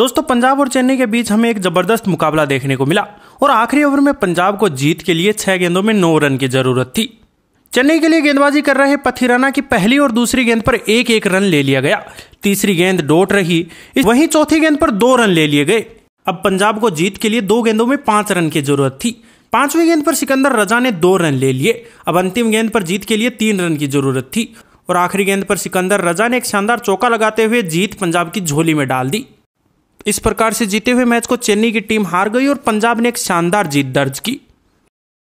दोस्तों पंजाब और चेन्नई के बीच हमें एक जबरदस्त मुकाबला देखने को मिला और आखिरी ओवर में पंजाब को जीत के लिए छह गेंदों में नौ रन की जरूरत थी चेन्नई के लिए गेंदबाजी कर रहे पथिराना की पहली और दूसरी गेंद पर एक एक रन ले लिया गया तीसरी गेंद डोट रही वहीं चौथी गेंद पर दो रन ले लिए गए अब पंजाब को जीत के लिए दो गेंदों में पांच रन की जरूरत थी पांचवी गेंद पर सिकंदर रजा ने दो रन ले लिए अब अंतिम गेंद पर जीत के लिए तीन रन की जरूरत थी और आखिरी गेंद पर सिकंदर रजा ने एक शानदार चौका लगाते हुए जीत पंजाब की झोली में डाल दी इस प्रकार से जीते हुए मैच को चेन्नई की टीम हार गई और पंजाब ने एक शानदार जीत दर्ज की